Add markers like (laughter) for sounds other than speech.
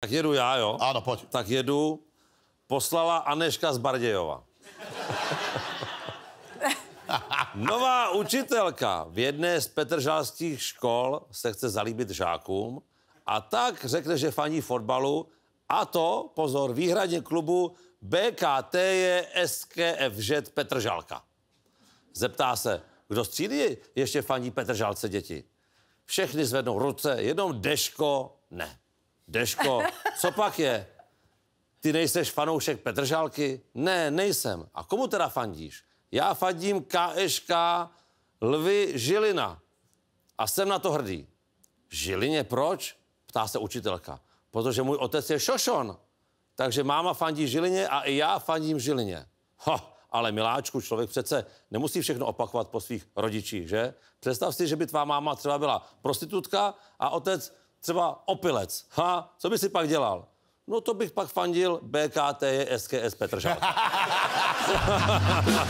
Tak jedu já, jo? Ano, pojď. Tak jedu. Poslala Aneška z Bardějova. (laughs) Nová učitelka v jedné z petržalských škol se chce zalíbit žákům a tak řekne, že faní fotbalu a to, pozor, výhradně klubu BKT je SKFŽ Petržalka. Zeptá se, kdo střílí ještě faní Petržalce děti? Všechny zvednou ruce, jenom Deško ne. Deško, co pak je? Ty nejseš fanoušek Petržálky? Ne, nejsem. A komu teda fandíš? Já fandím KŠK Lvy Žilina. A jsem na to hrdý. Žilině proč? Ptá se učitelka. Protože můj otec je šošon. Takže máma fandí Žilině a i já fandím Žilině. Ho, ale miláčku, člověk přece nemusí všechno opakovat po svých rodičích, že? Představ si, že by tvá máma třeba byla prostitutka a otec třeba opilec. Ha, co by si pak dělal? No to bych pak fandil BKT SKS Petržák. (laughs)